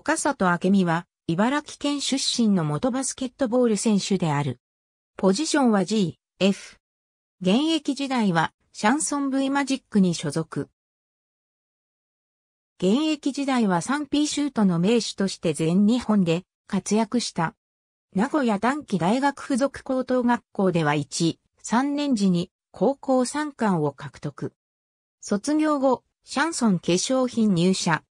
岡里明美は、茨城県出身の元バスケットボール選手である。ポジションは G、F。現役時代は、シャンソン V マジックに所属。現役時代は 3P シュートの名手として全日本で活躍した。名古屋短期大学附属高等学校では1、3年時に高校3冠を獲得。卒業後、シャンソン化粧品入社。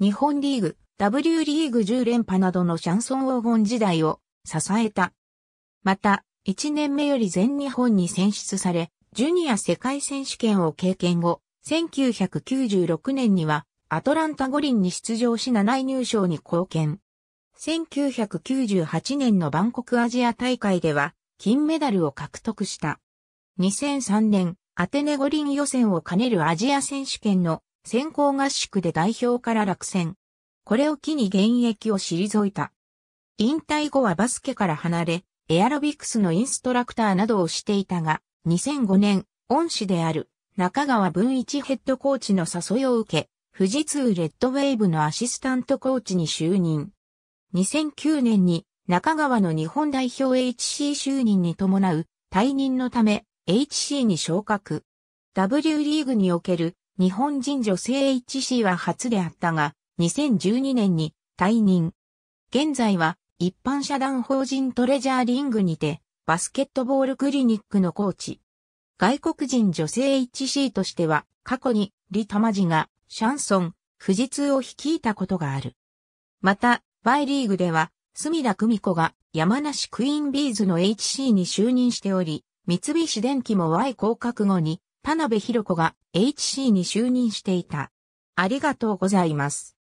日本リーグ、W リーグ10連覇などのシャンソン黄金時代を支えた。また、1年目より全日本に選出され、ジュニア世界選手権を経験後、1996年にはアトランタ五輪に出場し7位入賞に貢献。1998年のバンコクアジア大会では金メダルを獲得した。2003年、アテネ五輪予選を兼ねるアジア選手権の先行合宿で代表から落選。これを機に現役を退いた。引退後はバスケから離れ、エアロビクスのインストラクターなどをしていたが、2005年、恩師である中川文一ヘッドコーチの誘いを受け、富士通レッドウェーブのアシスタントコーチに就任。2009年に中川の日本代表 HC 就任に伴う退任のため HC に昇格。W リーグにおける日本人女性 HC は初であったが、2012年に退任。現在は一般社団法人トレジャーリングにてバスケットボールクリニックのコーチ。外国人女性 HC としては過去にリタマジがシャンソン、富士通を率いたことがある。また、バイリーグでは、隅田久美子が山梨クイーンビーズの HC に就任しており、三菱電機も Y 降格後に、田辺博子が HC に就任していた。ありがとうございます。